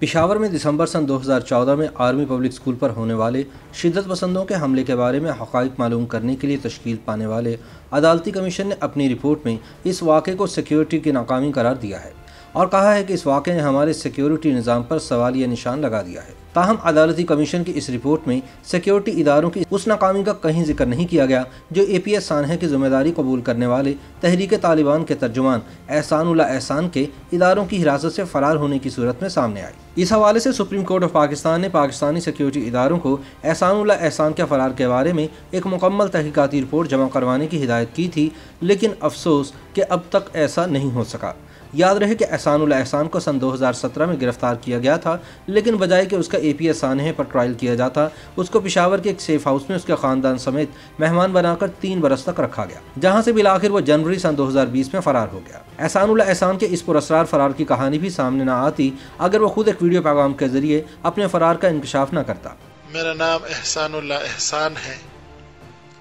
पिशावर में दिसंबर सन 2014 में army public school पर होने वाले शिदत पसंदों के हमले के बारे में हक़ मालूम करने के लिए तश्ील पाने वाले अदालती कमीशन ने अपनी रिपोर्ट में इस वाक़े को सिक्योरिटी की नाकामी करार दिया है और कहा है कि इस वाक़े ने हमारे सिक्योरिटी निज़ाम पर सवाल या निशान लगा दिया है ताहम अदालती कमीशन की इस रिपोर्ट में सिक्योरिटी इदारों की उस नाकामी का कहीं जिक्र नहीं किया गया जो ए पी एस सानह की जिम्मेदारी कबूल करने वाले तहरीक तालिबान के तर्जुमान एहसानुल्ला एहसान के इदारों की हिरासत से फरार होने की सूरत में सामने आई इस हवाले से सुप्रीम कोर्ट ऑफ पाकिस्तान ने पाकिस्तानी सिक्योरिटी इदारों को एहसानुल्ला एहसान के फरार के बारे में एक मुकम्मल तहकीकती रिपोर्ट जमा करवाने की हिदायत की थी लेकिन अफसोस कि अब तक ऐसा नहीं हो सका याद रहे कि एहसान एहसान को सन 2017 में गिरफ्तार किया गया था लेकिन बजाय कि उसका ए पी एस सानहे पर ट्रायल किया जाता उसको पिशावर के एक सेफ हाउस में उसके खानदान समेत मेहमान बनाकर तीन बरस तक रखा गया जहाँ से आखिर वो जनवरी सन 2020 में फरार हो गया एहसान एहसान के इस पुरस्कार फरार की कहानी भी सामने न आती अगर वो खुद एक वीडियो पैगाम के जरिए अपने फरार का इंकशाफ न करता मेरा नाम एहसान एहसान है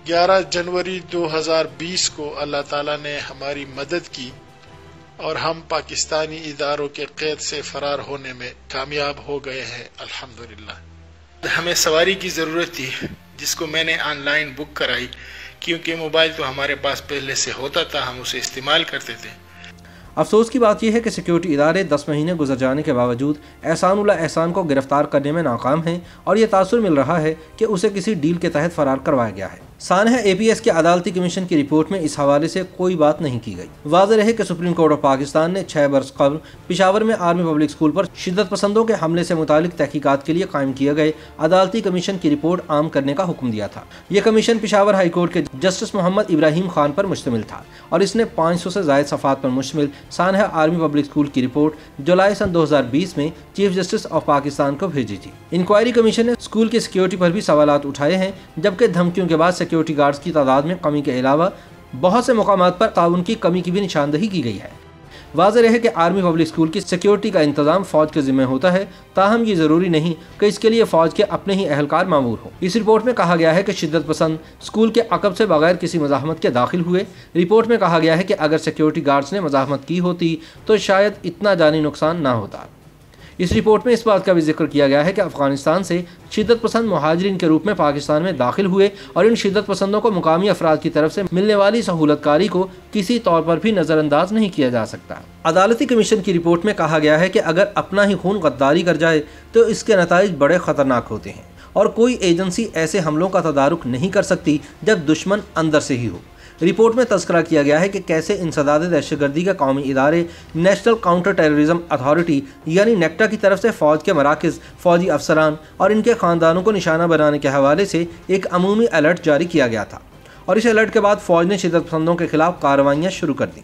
11 जनवरी 2020 को अल्लाह ताला ने हमारी मदद की और हम पाकिस्तानी इदारों के कैद से फरार होने में कामयाब हो गए हैं अल्हम्दुलिल्लाह। हमें सवारी की ज़रूरत थी जिसको मैंने ऑनलाइन बुक कराई क्योंकि मोबाइल तो हमारे पास पहले से होता था हम उसे इस्तेमाल करते थे अफसोस की बात यह है कि सिक्योरिटी इदारे 10 महीने गुजर जाने के बावजूद एहसानुल्ला एहसान को गिरफ्तार करने में नाकाम हैं और यह तासर मिल रहा है कि उसे किसी डील के तहत फरार करवाया गया है सानहा एस के अदालती कमीशन की रिपोर्ट में इस हवाले से कोई बात नहीं की गई वाज रहे कि सुप्रीम कोर्ट ऑफ पाकिस्तान ने छह बरस कबल पिशावर में आर्मी पब्लिक स्कूल पर शिदत पसंदों के हमले से मुतालिक तहकीकत के लिए कायम किए गए अदालती कमीशन की रिपोर्ट आम करने का हुक्म दिया था यह कमीशन पिशावर हाईकोर्ट के जस्टिस मोहम्मद इब्राहिम खान पर मुश्तमिल था और इसने पाँच सौ से जायद सफात पर मुश्तमिल सानहा आर्मी पब्लिक स्कूल की रिपोर्ट जुलाई सन दो हजार बीस में चीफ जस्टिस ऑफ पाकिस्तान को भेजी थी इंक्वायरी कमीशन ने स्कूल की सिक्योरिटी पर भी सवाल उठाए हैं जबकि धमकियों के बाद सिक्योरिटी गार्ड्स की तादाद में कमी के अलावा बहुत से मकाम पर ताउन की कमी की भी निशानदही की गई है वाज रहे कि आर्मी पब्लिक स्कूल की सिक्योरिटी का इंतजाम फौज के जिम्मे होता है ताहम ये ज़रूरी नहीं कि इसके लिए फौज के अपने ही अहलकार मामूर हों इस रिपोर्ट में कहा गया है कि शिदत पसंद स्कूल के अकब से बगैर किसी मजाहमत के दाखिल हुए रिपोर्ट में कहा गया है कि अगर सिक्योरिटी गार्ड्स ने मजाहमत की होती तो शायद इतना जानी नुकसान ना होता इस रिपोर्ट में इस बात का भी जिक्र किया गया है कि अफगानिस्तान से शिदत पसंद महाजरीन के रूप में पाकिस्तान में दाखिल हुए और इन शिदत पसंदों को मुकामी अफराद की तरफ से मिलने वाली सहूलतकारी को किसी तौर पर भी नज़रअंदाज नहीं किया जा सकता अदालती कमीशन की रिपोर्ट में कहा गया है कि अगर अपना ही खून गद्दारी कर जाए तो इसके नतज बड़े ख़तरनाक होते हैं और कोई एजेंसी ऐसे हमलों का तदारुक नहीं कर सकती जब दुश्मन अंदर से ही हो रिपोर्ट में तस्करा किया गया है कि कैसे इंसदाद दहशतगर्दी के कौमी इदारे नेशनल काउंटर टेररिज्म अथॉरिटी यानी नेक्टा की तरफ से फ़ौज के मराकज़ फ़ौजी अफसरान और इनके ख़ानदानों को निशाना बनाने के हवाले से एक अमूमी अलर्ट जारी किया गया था और इस अलर्ट के बाद फ़ौज ने शिदत पसंदों के खिलाफ कार्रवाइयाँ शुरू कर दी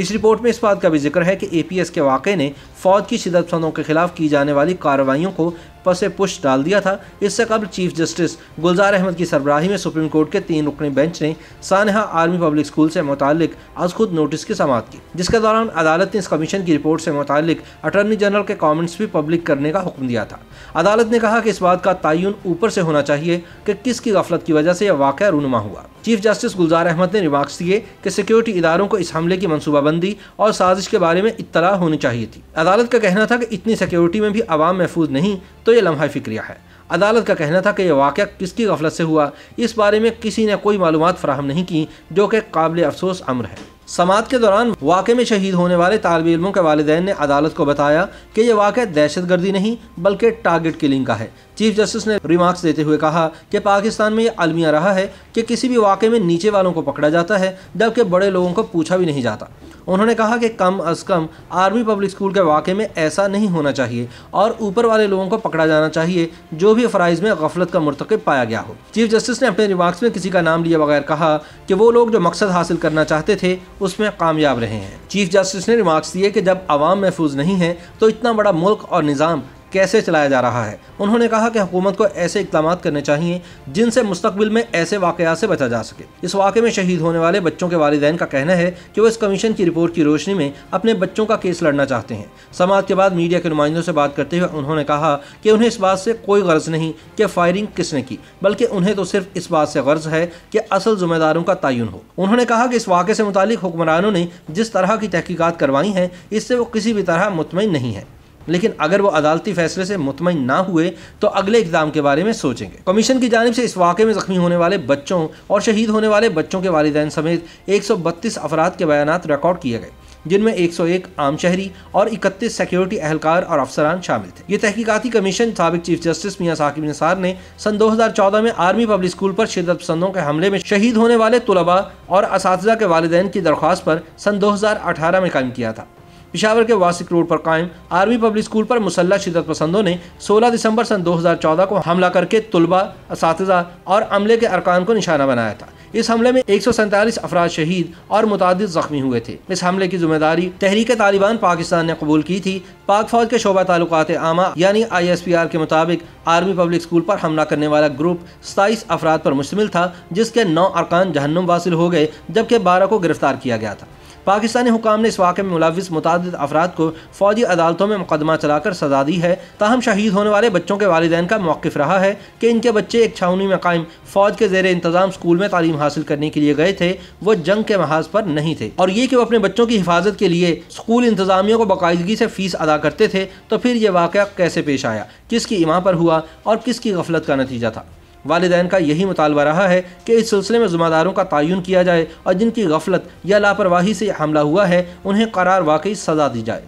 इस रिपोर्ट में इस बात का भी जिक्र है कि ए पी एस के वाक़े ने फ़ौज की शिदत पसंदों के खिलाफ की जाने वाली कार्रवाइयों को पसे पुश डाल दिया था इससे कबल चीफ जस्टिस गुलजार अहमद की सरबराही में सुप्रीम कोर्ट के तीन रुकने बेंच ने सानहा आर्मी पब्लिक स्कूल से मुतल आज खुद नोटिस की समात की जिसके दौरान अदालत ने इस कमीशन की रिपोर्ट से मुतल अटर्नी जनरल के कॉमेंट्स भी पब्लिक करने का हुक्म दिया था अदालत ने कहा कि इस बात का तयन ऊपर से होना चाहिए कि किसकी गफलत की वजह से यह वाक़ रूनुमा हुआ चीफ जस्टिस गुलजार अहमद ने रिमार्क्स दिए कि सिक्योरिटी इदारों को इस हमले की मनसूबाबंदी और साजिश के बारे में इतला होनी चाहिए थी अदालत का कहना था कि इतनी सिक्योरिटी में भी आवाम महफूज नहीं तो ये लम्हा फिक्रिया है अदालत का कहना था कि यह वाक़ किसकी गफलत से हुआ इस बारे में किसी ने कोई मालूम फ्राहम नहीं की जो कि काबिल अफसोस अमर है समात के दौरान वाक़े में शहीद होने वाले तालब इलमों के वालदेन ने अदालत को बताया कि यह वाक़ दहशत गर्दी नहीं बल्कि टारगेट किलिंग का है चीफ जस्टिस ने रिमार्क्स देते हुए कहा कि पाकिस्तान में यह अलमिया रहा है कि किसी भी वाक़े में नीचे वालों को पकड़ा जाता है जबकि बड़े लोगों को पूछा भी नहीं जाता उन्होंने कहा कि कम अज़ कम आर्मी पब्लिक स्कूल के वाक़े में ऐसा नहीं होना चाहिए और ऊपर वाले लोगों को पकड़ा जाना चाहिए जो भी फ़राइज़ में गफलत का मरतकब पाया गया हो चीफ जस्टिस ने अपने रिमार्क्स में किसी का नाम लिए बगैर कहा कि वो लोग जो मकसद हासिल करना चाहते थे उसमें कामयाब रहे हैं चीफ जस्टिस ने रिमार्क्स दिए कि जब आवाम महफूज नहीं है तो इतना बड़ा मुल्क और निज़ाम कैसे चलाया जा रहा है उन्होंने कहा कि हुकूमत को ऐसे इकदाम करने चाहिए जिनसे मुस्तबिल में ऐसे वाकयात से बचा जा सके इस वाक़े में शहीद होने वाले बच्चों के वालदेन का कहना है कि वो इस कमीशन की रिपोर्ट की रोशनी में अपने बच्चों का केस लड़ना चाहते हैं समाज के बाद मीडिया के नुमाइंदों से बात करते हुए उन्होंने कहा कि उन्हें इस बात से कोई गर्ज नहीं कि फायरिंग किसने की बल्कि उन्हें तो सिर्फ इस बात से गर्ज है कि असल जिम्मेदारों का तयन हो उन्होंने कहा कि इस वाक़े से मुतल हुक्मरानों ने जिस तरह की तहकीकत करवाई है इससे वो किसी भी तरह मुतमिन नहीं है लेकिन अगर वो अदालती फैसले से मुतमिन ना हुए तो अगले इकदाम के बारे में सोचेंगे कमीशन की जानब से इस वाक़े में ज़ख्मी होने वाले बच्चों और शहीद होने वाले बच्चों के वालदेन समेत एक सौ बत्तीस अफराद के बयान रिकॉर्ड किए गए जिनमें 101 आम शहरी और इकतीस सिक्योरिटी अहलकार और अफसरान शामिल थे ये तहकीकती कमीशन सबक चीफ जस्टिस मियाँ साकिब निसार ने सन 2014 में आर्मी पब्लिक स्कूल पर शिदत पसंदों के हमले में शहीद होने वाले तलबा और इस के वालदेन की दरख्वास्त पर सन 2018 में कायम किया था पिशावर के वासिक रोड पर कायम आर्मी पब्लिक स्कूल पर मुसल्ला शिदत पसंदों ने 16 दिसंबर सन 2014 को हमला करके तुलबा इस और अमले के अरकान को निशाना बनाया था इस हमले में एक सौ अफराज शहीद और मुतद जख्मी हुए थे इस हमले की जिम्मेदारी तहरीक तालिबान पाकिस्तान ने कबूल की थी पाक फौज के शोबा ताल्लुकात आमा यानी आई एस पी आर के मुताबिक आर्मी पब्लिक स्कूल पर हमला करने वाला ग्रुप सताईस अफराद पर मुश्तमिल था जिसके नौ अरकान जहन्नुम वासिल हो गए जबकि बारह को गिरफ्तार किया गया था पाकिस्तानी हुकाम ने इस वाक़े में मुलविस मुतद अफराद को फौजी अदालतों में मुकदमा चलाकर सजा दी है ताहम शहीद होने वाले बच्चों के वालदे का मौक़ रहा है कि इनके बच्चे एक छावनी में कायम फ़ौज के जेर इंतज़ाम स्कूल में तालीम हासिल करने के लिए गए थे वो जंग के महाज पर नहीं थे और ये कि वो अपने बच्चों की हिफाजत के लिए स्कूल इंतजामियों को बाकायदगी से फ़ीस अदा करते थे तो फिर ये वाक़ कैसे पेश आया किसकी इमां पर हुआ और किसकी गफलत का नतीजा था वालदेन का यही मुतालबा रहा है कि इस सिलसिले में ज़ुम्मेदारों का तयन किया जाए और जिनकी गफलत या लापरवाही से हमला हुआ है उन्हें करार वाकई सजा दी जाए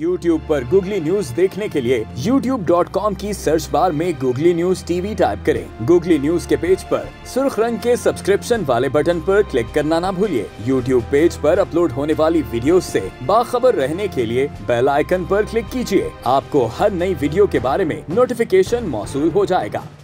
YouTube पर Google News देखने के लिए YouTube.com की सर्च बार में Google News TV टाइप करें। Google News के पेज पर सुर्ख रंग के सब्सक्रिप्शन वाले बटन पर क्लिक करना ना भूलिए YouTube पेज पर अपलोड होने वाली वीडियो से बाखबर रहने के लिए बेल आइकन पर क्लिक कीजिए आपको हर नई वीडियो के बारे में नोटिफिकेशन मौसू हो जाएगा